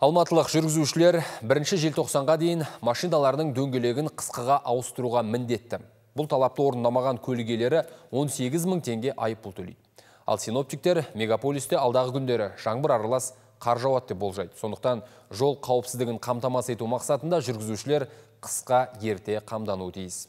Алматылық жүргізушілер бірінші желтоқсанға дейін машиналарының дөңгелегін қысқыға ауыстыруға міндетті. Бұл талапты орындамаған көлігелері 18 тенге теңге айыппұл төлейді. Ал синоптиктер мегаполисте алдағы күндері жаңбыр аралас қар жауады деп болжайды. Сондықтан жол қауіпсіздігін қамтамасыз ету мақсатында жүргізушілер қысқа ерте қамдануы тиіс.